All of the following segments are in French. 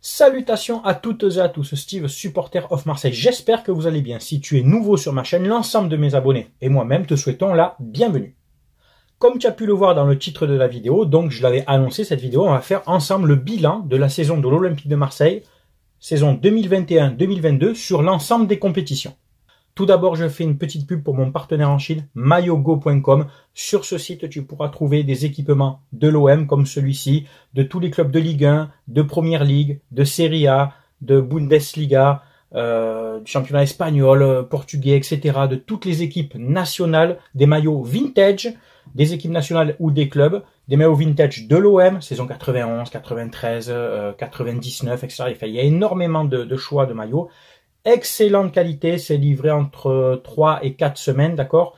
Salutations à toutes et à tous, Steve, supporter of Marseille. J'espère que vous allez bien. Si tu es nouveau sur ma chaîne, l'ensemble de mes abonnés et moi-même te souhaitons la bienvenue. Comme tu as pu le voir dans le titre de la vidéo, donc je l'avais annoncé cette vidéo, on va faire ensemble le bilan de la saison de l'Olympique de Marseille, saison 2021-2022 sur l'ensemble des compétitions. Tout d'abord, je fais une petite pub pour mon partenaire en Chine, mayogo.com. Sur ce site, tu pourras trouver des équipements de l'OM comme celui-ci, de tous les clubs de Ligue 1, de Première League, de Serie A, de Bundesliga, euh, du championnat espagnol, euh, portugais, etc. De toutes les équipes nationales, des maillots vintage, des équipes nationales ou des clubs, des maillots vintage de l'OM, saison 91, 93, 99, etc. il y a énormément de, de choix de maillots excellente qualité, c'est livré entre 3 et 4 semaines, d'accord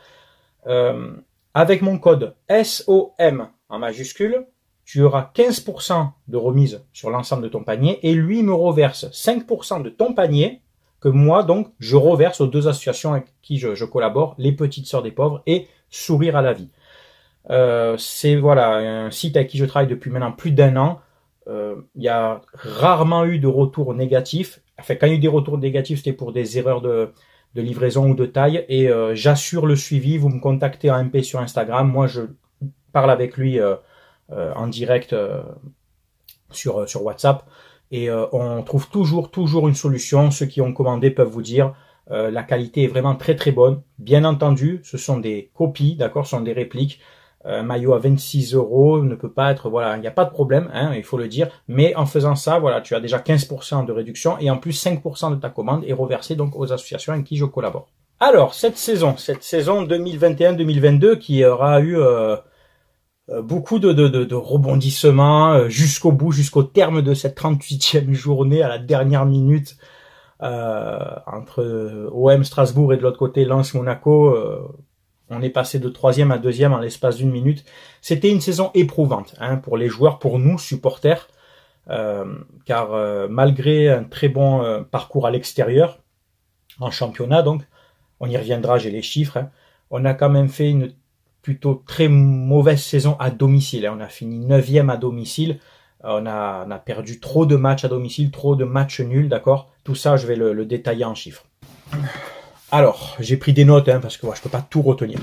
euh, Avec mon code SOM en majuscule, tu auras 15% de remise sur l'ensemble de ton panier et lui me reverse 5% de ton panier que moi, donc, je reverse aux deux associations avec qui je, collabore, les Petites Sœurs des Pauvres et Sourire à la Vie. Euh, c'est voilà un site avec qui je travaille depuis maintenant plus d'un an. Euh, il y a rarement eu de retour négatif fait quand il y a eu des retours négatifs, c'était pour des erreurs de, de livraison ou de taille. Et euh, j'assure le suivi. Vous me contactez en MP sur Instagram. Moi, je parle avec lui euh, euh, en direct sur, sur WhatsApp. Et on trouve toujours, toujours une solution. Ceux qui ont commandé peuvent vous dire. la qualité est vraiment très très bonne. Bien entendu, ce sont des copies, d'accord, ce sont des répliques un euh, maillot à 26 euros ne peut pas être, voilà, il n'y a pas de problème, hein, il faut le dire. Mais en faisant ça, voilà, tu as déjà 15% de réduction et en plus 5% de ta commande est reversée donc aux associations avec qui je collabore. Alors cette saison, cette saison 2021-2022 qui aura eu euh, euh, beaucoup de, de, de, rebondissements jusqu'au bout, jusqu'au terme de cette 38e journée à la dernière minute. entre OM Strasbourg et de l'autre côté Lens Monaco, on est passé de troisième à deuxième en l'espace d'une minute. C'était une saison éprouvante hein, pour les joueurs, pour nous, supporters, euh, car euh, malgré un très bon euh, parcours à l'extérieur, en championnat donc, on y reviendra, j'ai les chiffres, hein, on a quand même fait une plutôt très mauvaise saison à domicile. Hein. on a fini neuvième à domicile, on a, on a, perdu trop de matchs à domicile, trop de matchs nuls, d'accord Tout ça, je vais le détailler en chiffres. Alors, j'ai pris des notes hein, parce que moi je ne peux pas tout retenir.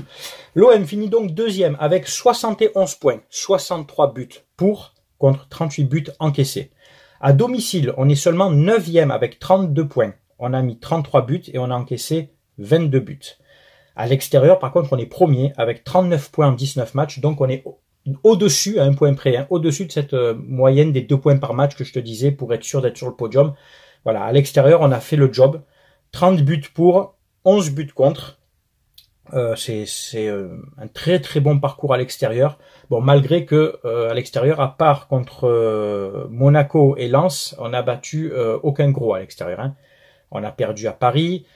L'OM finit donc deuxième avec 71 points, 63 buts pour contre 38 buts encaissés. À domicile, on est seulement 9e avec 32 points. On a mis 33 buts et on a encaissé 22 buts. À l'extérieur, par contre, on est premier avec 39 points en 19 matchs, donc on est au-dessus, à un point près, hein, au-dessus de cette euh, moyenne des deux points par match que je te disais pour être sûr d'être sur le podium. Voilà, à l'extérieur, on a fait le job. 30 buts pour 11 buts contre. Euh, c'est euh, un très très bon parcours à l'extérieur. Bon, malgré que euh, à l'extérieur, à part contre Monaco et Lens, on n'a battu aucun gros à l'extérieur. Hein. On a perdu à Paris,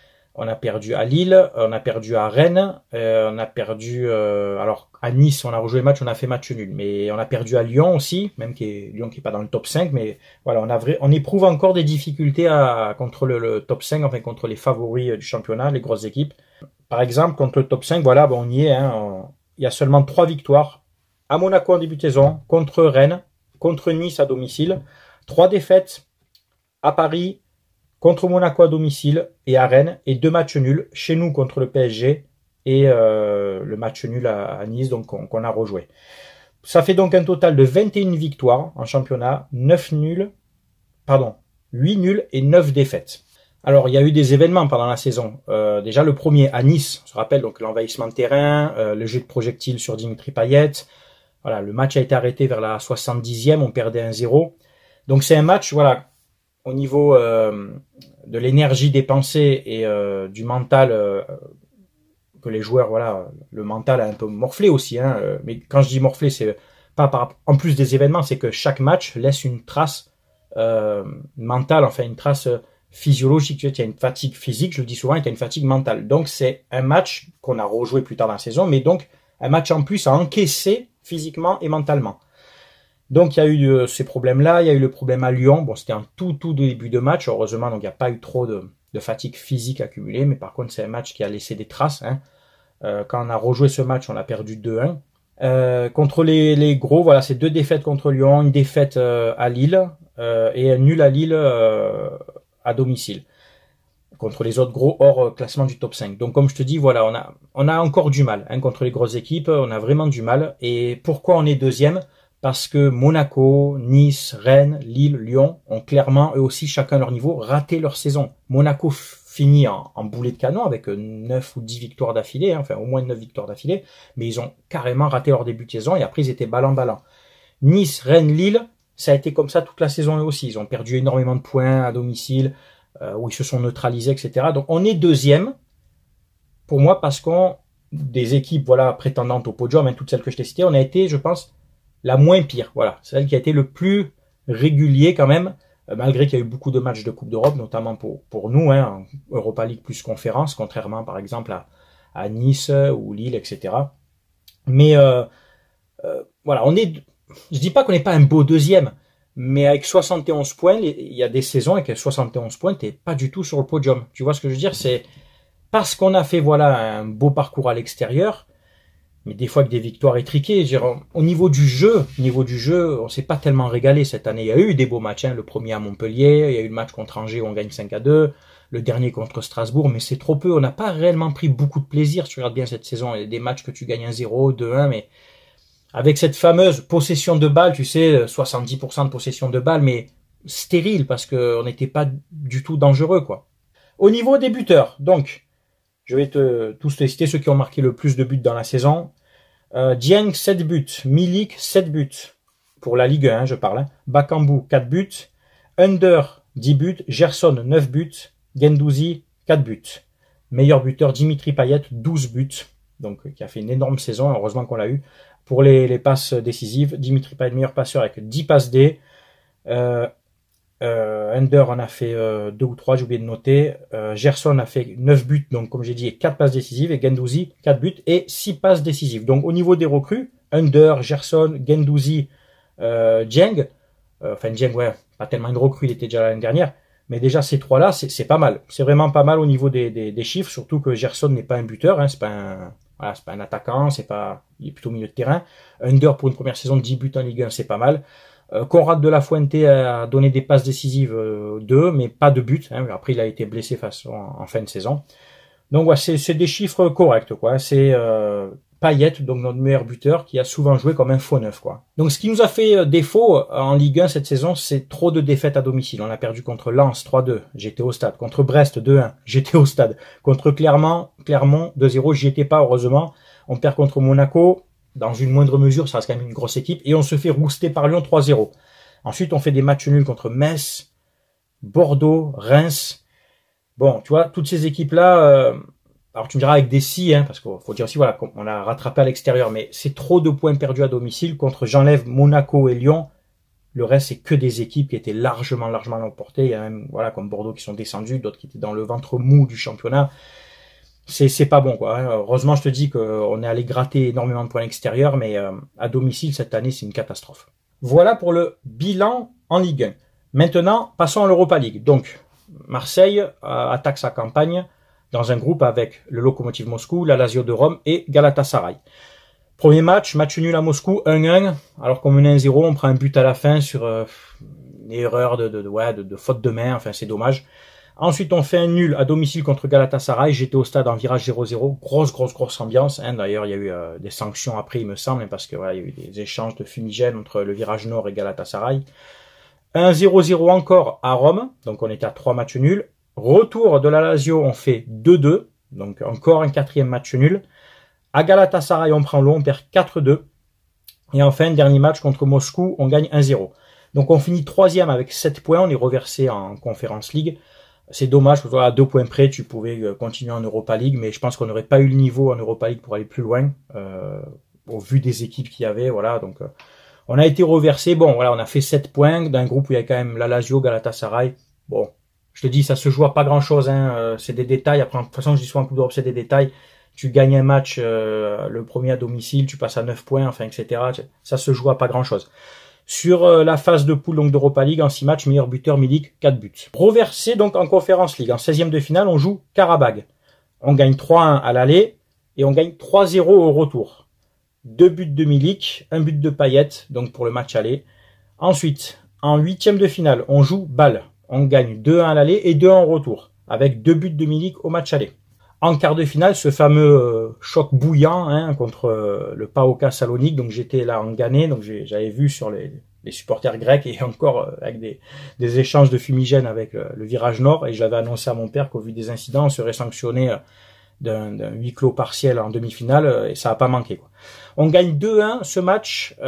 on a perdu à Lille, on a perdu à Rennes, euh, on a perdu euh, alors à Nice, on a rejoué le match, on a fait match nul, mais on a perdu à Lyon aussi, même qui est, Lyon qui est pas dans le top 5, mais voilà, on on éprouve encore des difficultés à contre le, top 5, enfin contre les favoris euh, du championnat, les grosses équipes. Par exemple, contre le top 5, voilà, bon, on y est, hein, il y a seulement trois victoires à Monaco en début de saison, contre Rennes, contre Nice à domicile, trois défaites à Paris contre Monaco à domicile et à Rennes, et deux matchs nuls, chez nous contre le PSG et euh, le match nul à, Nice, donc qu'on a rejoué. Ça fait donc un total de 21 victoires en championnat, 9 nuls, pardon, 8 nuls et 9 défaites. Alors, il y a eu des événements pendant la saison. Euh, déjà, le premier à Nice, on se rappelle donc l'envahissement de terrain, euh, le jeu de projectile sur Dimitri Payet. Voilà, le match a été arrêté vers la 70e, on perdait 1-0. Donc c'est un match, voilà, au niveau euh, de l'énergie dépensée et euh, du mental euh, que les joueurs, voilà, le mental a un peu morflé aussi. Hein, mais quand je dis morflé, c'est pas par, en plus des événements, c'est que chaque match laisse une trace mentale, enfin une trace physiologique. Tu as une fatigue physique, je le dis souvent, il y as une fatigue mentale. Donc c'est un match qu'on a rejoué plus tard dans la saison, mais donc un match en plus à encaisser physiquement et mentalement. Donc il y a eu euh, ces problèmes-là, il y a eu le problème à Lyon, bon c'était un tout tout début de match, heureusement donc il n'y a pas eu trop de, fatigue physique accumulée, mais par contre c'est un match qui a laissé des traces. Hein. Euh, quand on a rejoué ce match, on a perdu 2-1. Euh, contre les, gros, voilà, c'est deux défaites contre Lyon, une défaite à Lille et un nul à Lille à domicile contre les autres gros hors classement du top 5. Donc comme je te dis, voilà, on a, on a encore du mal hein, contre les grosses équipes, on a vraiment du mal. Et pourquoi on est deuxième parce que Monaco, Nice, Rennes, Lille, Lyon ont clairement, eux aussi, chacun à leur niveau, raté leur saison. Monaco finit en, boulet de canon avec 9 euh, ou 10 victoires d'affilée, hein, enfin au moins 9 victoires d'affilée, mais ils ont carrément raté leur début de saison et après ils étaient ballant-ballant. Nice, Rennes, Lille, ça a été comme ça toute la saison eux aussi. Ils ont perdu énormément de points à domicile, euh, où ils se sont neutralisés, etc. Donc on est deuxième, pour moi, parce qu'on, des équipes voilà prétendantes au podium, hein, toutes celles que je t'ai citées, on a été, je pense, la moins pire. Voilà, celle qui a été le plus régulier quand même, euh, malgré qu'il y a eu beaucoup de matchs de Coupe d'Europe, notamment pour, pour nous, hein, Europa League plus conférence, contrairement par exemple à, à Nice euh, ou Lille, etc. Mais euh, voilà, on est, je dis pas qu'on n'est pas un beau deuxième, mais avec 71 points, il y a des saisons avec 71 points, t'es pas du tout sur le podium. Tu vois ce que je veux dire C'est parce qu'on a fait voilà un beau parcours à l'extérieur, mais des fois que des victoires étriquées. Dire, au niveau du jeu, au niveau du jeu, on s'est pas tellement régalé cette année. Il y a eu des beaux matchs, hein, le premier à Montpellier, il y a eu le match contre Angers où on gagne 5 à 2, le dernier contre Strasbourg, mais c'est trop peu. On n'a pas réellement pris beaucoup de plaisir. Tu regardes bien cette saison, il y a des matchs que tu gagnes 1-0, 2-1, mais avec cette fameuse possession de balle, tu sais, 70% de possession de balle, mais stérile parce qu'on n'était pas du tout dangereux, quoi. Au niveau des buteurs, donc, je vais te, tous les citer, ceux qui ont marqué le plus de buts dans la saison. Euh, Dieng, 7 buts. Milik, 7 buts. Pour la Ligue 1, hein, je parle. Hein. Bakambu, 4 buts. Under, 10 buts. Gerson, 9 buts. Gendouzi, 4 buts. Meilleur buteur, Dimitri Payet, 12 buts. Donc, euh, qui a fait une énorme saison. Heureusement qu'on l'a eu. Pour les, passes décisives, Dimitri Payet, meilleur passeur avec 10 passes D. Euh, euh, Ender en a fait euh, deux ou trois, j'ai oublié de noter. Euh, Gerson a fait 9 buts, donc comme j'ai dit, quatre passes décisives. Et Gendouzi, quatre buts et six passes décisives. Donc au niveau des recrues, Under, Gerson, Gendouzi, euh, euh enfin Djeng, ouais, pas tellement une recrue, il était déjà l'année dernière. Mais déjà, ces trois-là, c'est pas mal. C'est vraiment pas mal au niveau des, des, des chiffres, surtout que Gerson n'est pas un buteur, hein, c'est pas un, voilà, c'est pas un attaquant, c'est pas, il est plutôt au milieu de terrain. Under pour une première saison, 10 buts en Ligue 1, c'est pas mal. Euh, Conrad de la Fuente a donné des passes décisives, euh, deux, mais pas de but. Hein. Après, il a été blessé face en, fin de saison. Donc c'est des chiffres corrects, quoi. C'est euh, Payet, donc notre meilleur buteur, qui a souvent joué comme un faux neuf, quoi. Donc ce qui nous a fait euh, défaut en Ligue 1 cette saison, c'est trop de défaites à domicile. On a perdu contre Lens 3-2, j'étais au stade. Contre Brest 2-1, j'étais au stade. Contre Clermont, Clermont 2-0, j'y étais pas, heureusement. On perd contre Monaco dans une moindre mesure, ça reste quand même une grosse équipe, et on se fait rouster par Lyon 3-0. Ensuite, on fait des matchs nuls contre Metz, Bordeaux, Reims. Bon, tu vois, toutes ces équipes-là, euh, alors tu me diras avec des si, hein, parce qu'il faut dire aussi, voilà, qu'on a rattrapé à l'extérieur, mais c'est trop de points perdus à domicile contre, j'enlève Monaco et Lyon. Le reste, c'est que des équipes qui étaient largement, largement emportées. Il y a même, voilà, comme Bordeaux qui sont descendus, d'autres qui étaient dans le ventre mou du championnat c'est pas bon quoi. Hein. Heureusement, je te dis qu'on est allé gratter énormément de points extérieurs, mais euh, à domicile cette année, c'est une catastrophe. Voilà pour le bilan en Ligue 1. Maintenant, passons à l'Europa League. Donc, Marseille euh, attaque sa campagne dans un groupe avec le Locomotive Moscou, la Lazio de Rome et Galatasaray. Premier match, match nul à Moscou, 1-1. Alors qu'on menait 1-0, on prend un but à la fin sur euh, une erreur de, de, de faute de main. Enfin, c'est dommage. Ensuite, on fait un nul à domicile contre Galatasaray. J'étais au stade en virage 0-0. Grosse, grosse, grosse ambiance. Hein. D'ailleurs, il y a eu euh, des sanctions après, il me semble, hein, parce qu'il y a eu des échanges de fumigènes entre le virage nord et Galatasaray. Un 0-0 encore à Rome. Donc, on est à trois matchs nuls. Retour de la Lazio, on fait 2-2. Donc, encore un quatrième match nul. À Galatasaray, on prend l'eau, on perd 4-2. Et enfin, dernier match contre Moscou, on gagne 1-0. Donc on finit troisième avec 7 points, on est reversé en Conférence League. C'est dommage, parce que, à deux points près, tu pouvais euh, continuer en Europa League, mais je pense qu'on n'aurait pas eu le niveau en Europa League pour aller plus loin, euh, au vu des équipes qu'il y avait, voilà. Donc, euh, on a été reversé. Bon, voilà, on a fait sept points d'un groupe où il y a quand même la Galatasaray. Bon, je te dis, ça se joue pas grand chose, hein. c'est des détails. Après, de toute façon, je dis souvent en Coupe c'est des détails. Tu gagnes un match, le premier à domicile, tu passes à neuf points, enfin, etc. Ça se joue à pas grand chose sur euh, la phase de poule donc d'Europa League en 6 matchs, meilleur buteur Milik, 4 buts. Reversé donc en Conférence League, en 16e de finale, on joue Karabag. On gagne 3-1 à l'aller et on gagne 3-0 au retour. Deux buts de Milik, un but de Payet, donc pour le match aller. Ensuite, en 8e de finale, on joue Bâle. On gagne 2-1 à l'aller et 2-1 au retour, avec deux buts de Milik au match aller. En quart de finale, ce fameux euh, choc bouillant hein, contre euh, le PAOK Salonique. Donc j'étais là en gagné, donc j'avais vu sur les, supporters grecs et encore euh, avec des, des échanges de fumigène avec le, virage nord. Et j'avais annoncé à mon père qu'au vu des incidents, on serait sanctionné d'un huis clos partiel en demi-finale et ça a pas manqué. Quoi. On gagne 2-1 ce match où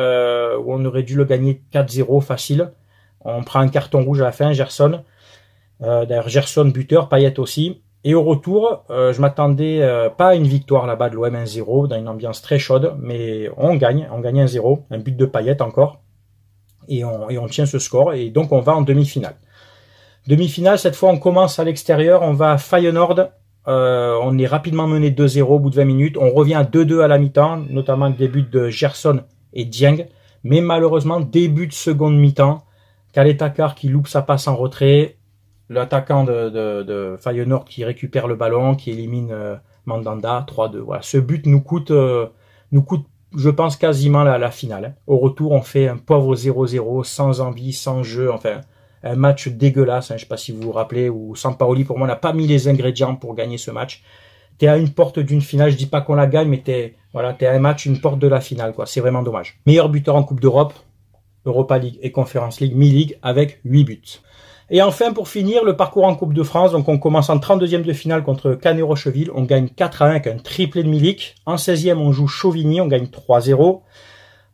on aurait dû le gagner 4-0 facile. On prend un carton rouge à la fin, Gerson. D'ailleurs, Gerson buteur, Payet aussi. Et au retour, euh, je m'attendais euh, pas à une victoire là-bas de l'OM 1-0 dans une ambiance très chaude, mais on gagne, on gagne 1-0, un but de paillette encore, et on, tient ce score, et donc on va en demi-finale. Demi-finale, cette fois on commence à l'extérieur, on va à Feyenoord, euh, on est rapidement mené 2-0 au bout de 20 minutes, on revient à 2-2 à la mi-temps, notamment le des de Gerson et Dieng, mais malheureusement début de seconde mi-temps, Kaletakar qui loupe sa passe en retrait, l'attaquant de, de, Feyenoord qui récupère le ballon, qui élimine euh, Mandanda 3-2. Voilà, ce but nous coûte, euh, nous coûte, je pense quasiment la, finale. Hein. Au retour, on fait un pauvre 0-0, sans envie, sans jeu, enfin un match dégueulasse. Hein. je ne sais pas si vous vous rappelez ou san Paoli, pour moi n'a pas mis les ingrédients pour gagner ce match. T'es à une porte d'une finale. Je dis pas qu'on la gagne, mais t'es voilà, à un match, une porte de la finale, quoi. C'est vraiment dommage. Meilleur buteur en Coupe d'Europe, Europa League et Conference League, mi-league avec 8 buts. Et enfin, pour finir, le parcours en Coupe de France. Donc, on commence en 32e de finale contre Canet Rocheville. On gagne 4 à 1 avec un triplé de Milik. En 16e, on joue Chauvigny. On gagne 3-0.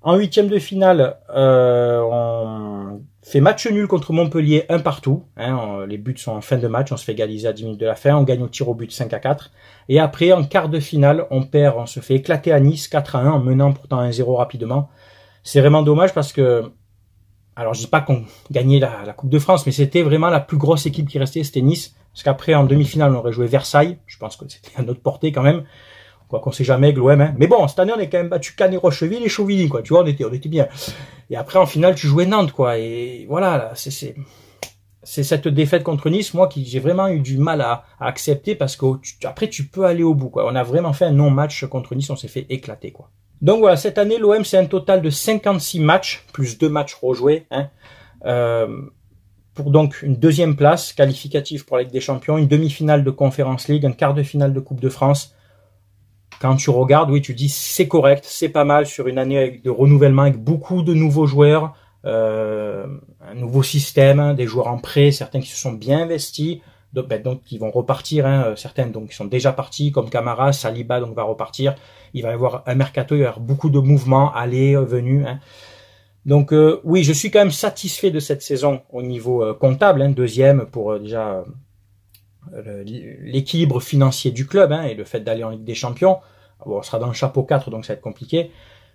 En 8e de finale, euh, on fait match nul contre Montpellier, un partout. Hein. les buts sont en fin de match, on se fait égaliser à 10 minutes de la fin, on gagne au tir au but 5 à 4. Et après, en quart de finale, on perd, on se fait éclater à Nice 4 à 1 en menant pourtant 1-0 rapidement. C'est vraiment dommage parce que alors je dis pas qu'on gagnait la, Coupe de France, mais c'était vraiment la plus grosse équipe qui restait, c'était Nice. Parce qu'après, en demi-finale, on aurait joué Versailles. Je pense que c'était à notre portée quand même. Quoi qu'on sait jamais, l'OM. Hein. Mais bon, cette année, on est quand même battu Canet, Rocheville et Chauvigny. quoi. Tu vois, on était, on était bien. Et après, en finale, tu jouais Nantes, quoi. Et voilà, c'est, c'est, cette défaite contre Nice, moi, qui j'ai vraiment eu du mal à, accepter parce que après, tu peux aller au bout, quoi. On a vraiment fait un non-match contre Nice, on s'est fait éclater, quoi. Donc voilà, cette année, l'OM, c'est un total de 56 matchs, plus deux matchs rejoués, hein. euh, pour donc une deuxième place qualificative pour la Ligue des Champions, une demi-finale de Conférence League, un quart de finale de Coupe de France. Quand tu regardes, oui, tu dis c'est correct, c'est pas mal sur une année de renouvellement, avec beaucoup de nouveaux joueurs, euh, un nouveau système, hein, des joueurs en prêt, certains qui se sont bien investis, ben, donc, ils vont repartir, hein, euh, certaines donc sont déjà partis, comme Camara, Saliba donc va repartir. Il va y avoir un mercato, il va y avoir beaucoup de mouvements, aller, euh, venus Hein. Donc euh, oui, je suis quand même satisfait de cette saison au niveau comptable, hein, deuxième pour déjà l'équilibre financier du club hein, et le fait d'aller en Ligue des Champions. Bon, on sera dans le chapeau 4, donc ça va être compliqué.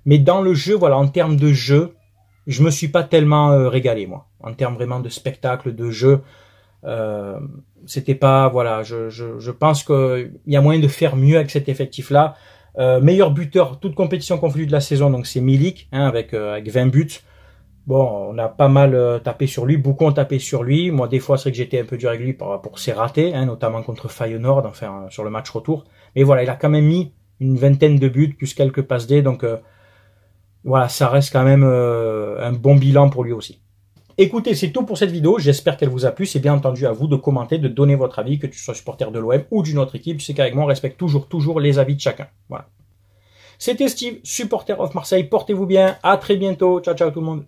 Mais dans le jeu, voilà, en termes de jeu, je me suis pas tellement régalé moi. En termes vraiment de spectacle, de jeu, euh, c'était pas voilà, je, je, je pense qu'il y a moyen de faire mieux avec cet effectif là. Euh, meilleur buteur, toute compétition confondue de la saison, donc c'est Milik hein, avec euh, avec 20 buts. Bon, on a pas mal tapé sur lui, beaucoup ont tapé sur lui. Moi, des fois, c'est que j'étais un peu dur avec lui pour, pour ses ratés, hein, notamment contre Feyenoord, enfin sur le match retour. Mais voilà, il a quand même mis une vingtaine de buts plus quelques passes D, donc voilà, ça reste quand même un bon bilan pour lui aussi. Écoutez, c'est tout pour cette vidéo. J'espère qu'elle vous a plu. C'est bien entendu à vous de commenter, de donner votre avis, que tu sois supporter de l'OM ou d'une autre équipe. C'est qu'avec moi, on respecte toujours, toujours les avis de chacun. Voilà. C'était Steve, supporter of Marseille. Portez-vous bien. À très bientôt. Ciao, ciao tout le monde.